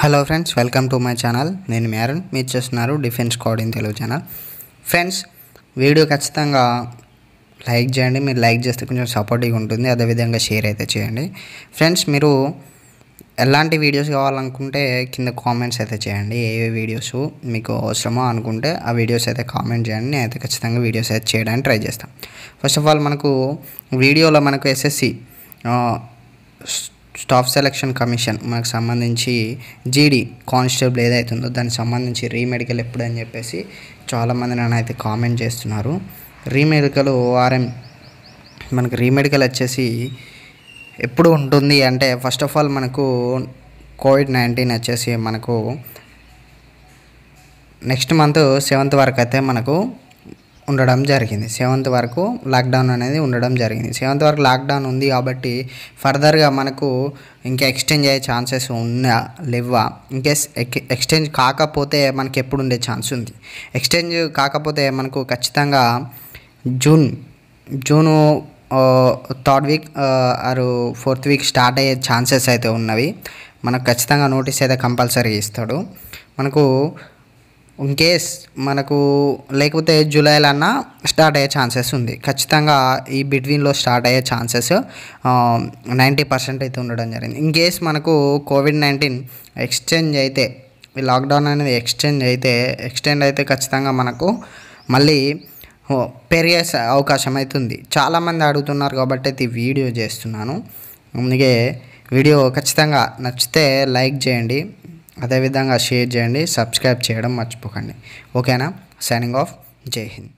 hello friends welcome to my channel నేను మేరన్ మీరు చేస్తున్నారు defence code in Telugu channel friends video ఖచ్చితంగా లైక్ చేయండి మీరు లైక్ చేస్తే కొంచెం సపోర్టివ్గా ఉంటుంది అదేవిధంగా షేర్ అయితే చేయండి ఫ్రెండ్స్ మీరు ఎలాంటి వీడియోస్ కావాలనుకుంటే కింద కామెంట్స్ అయితే చేయండి ఏ ఏ వీడియోస్ మీకు అవసరమో అనుకుంటే ఆ వీడియోస్ అయితే కామెంట్ చేయండి నేనైతే ఖచ్చితంగా వీడియోస్ అయితే చేయడానికి ట్రై చేస్తాను ఫస్ట్ ఆఫ్ ఆల్ మనకు వీడియోలో మనకు ఎస్ఎస్సి స్టాఫ్ సెలక్షన్ కమిషన్ మనకు సంబంధించి జీడీ కానిస్టేబుల్ ఏదైతుందో దానికి సంబంధించి రీమెడికల్ అని చెప్పేసి చాలామంది నన్ను అయితే కామెంట్ చేస్తున్నారు రీమెడికల్ ఓఆర్ఎం మనకు రీమెడికల్ వచ్చేసి ఎప్పుడు ఉంటుంది అంటే ఫస్ట్ ఆఫ్ ఆల్ మనకు కోవిడ్ నైన్టీన్ వచ్చేసి మనకు నెక్స్ట్ మంత్ సెవెంత్ వరకు అయితే మనకు ఉండడం జరిగింది సెవెంత్ వరకు లాక్డౌన్ అనేది ఉండడం జరిగింది సెవెంత్ వరకు లాక్డౌన్ ఉంది కాబట్టి ఫర్దర్గా మనకు ఇంకా ఎక్స్టెంజ్ అయ్యే ఛాన్సెస్ ఉన్నా లేవా ఇంకేస్ ఎక్స్టెంజ్ కాకపోతే మనకి ఎప్పుడు ఉండే ఛాన్స్ ఉంది ఎక్స్టెంజ్ కాకపోతే మనకు ఖచ్చితంగా June June third week or fourth week start అయ్యే ఛాన్సెస్ అయితే ఉన్నవి మనకు ఖచ్చితంగా నోటీస్ అయితే కంపల్సరీ ఇస్తాడు మనకు ఇన్ కేస్ మనకు లేకపోతే జూలైలో అన్నా స్టార్ట్ అయ్యే ఛాన్సెస్ ఉంది ఖచ్చితంగా ఈ బిట్వీన్లో స్టార్ట్ అయ్యే ఛాన్సెస్ నైంటీ పర్సెంట్ అయితే ఉండడం జరిగింది ఇన్ కేస్ మనకు కోవిడ్ నైన్టీన్ ఎక్స్చేంజ్ అయితే ఈ లాక్డౌన్ అనేది ఎక్స్చేంజ్ అయితే ఎక్స్టెండ్ అయితే ఖచ్చితంగా మనకు మళ్ళీ పెరిగే అవకాశం అవుతుంది చాలామంది అడుగుతున్నారు కాబట్టి అయితే వీడియో చేస్తున్నాను అందుకే వీడియో ఖచ్చితంగా నచ్చితే లైక్ చేయండి అదేవిధంగా షేర్ చేయండి సబ్స్క్రైబ్ చేయడం మర్చిపోకండి ఓకేనా సైనింగ్ ఆఫ్ జై హింద్